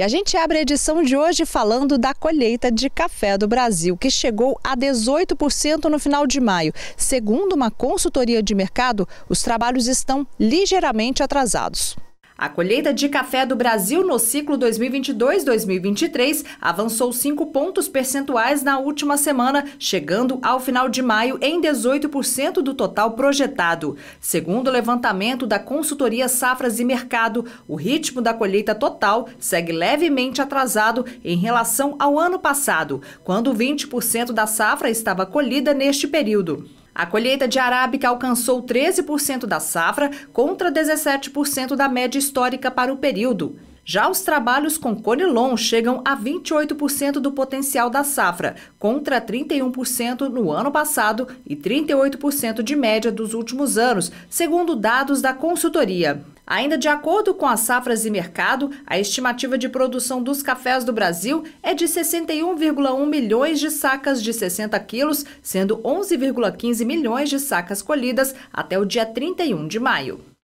E a gente abre a edição de hoje falando da colheita de café do Brasil, que chegou a 18% no final de maio. Segundo uma consultoria de mercado, os trabalhos estão ligeiramente atrasados. A colheita de café do Brasil no ciclo 2022-2023 avançou 5 pontos percentuais na última semana, chegando ao final de maio em 18% do total projetado. Segundo o levantamento da consultoria Safras e Mercado, o ritmo da colheita total segue levemente atrasado em relação ao ano passado, quando 20% da safra estava colhida neste período. A colheita de arábica alcançou 13% da safra contra 17% da média histórica para o período. Já os trabalhos com conilon chegam a 28% do potencial da safra, contra 31% no ano passado e 38% de média dos últimos anos, segundo dados da consultoria. Ainda de acordo com as safras e mercado, a estimativa de produção dos cafés do Brasil é de 61,1 milhões de sacas de 60 quilos, sendo 11,15 milhões de sacas colhidas até o dia 31 de maio.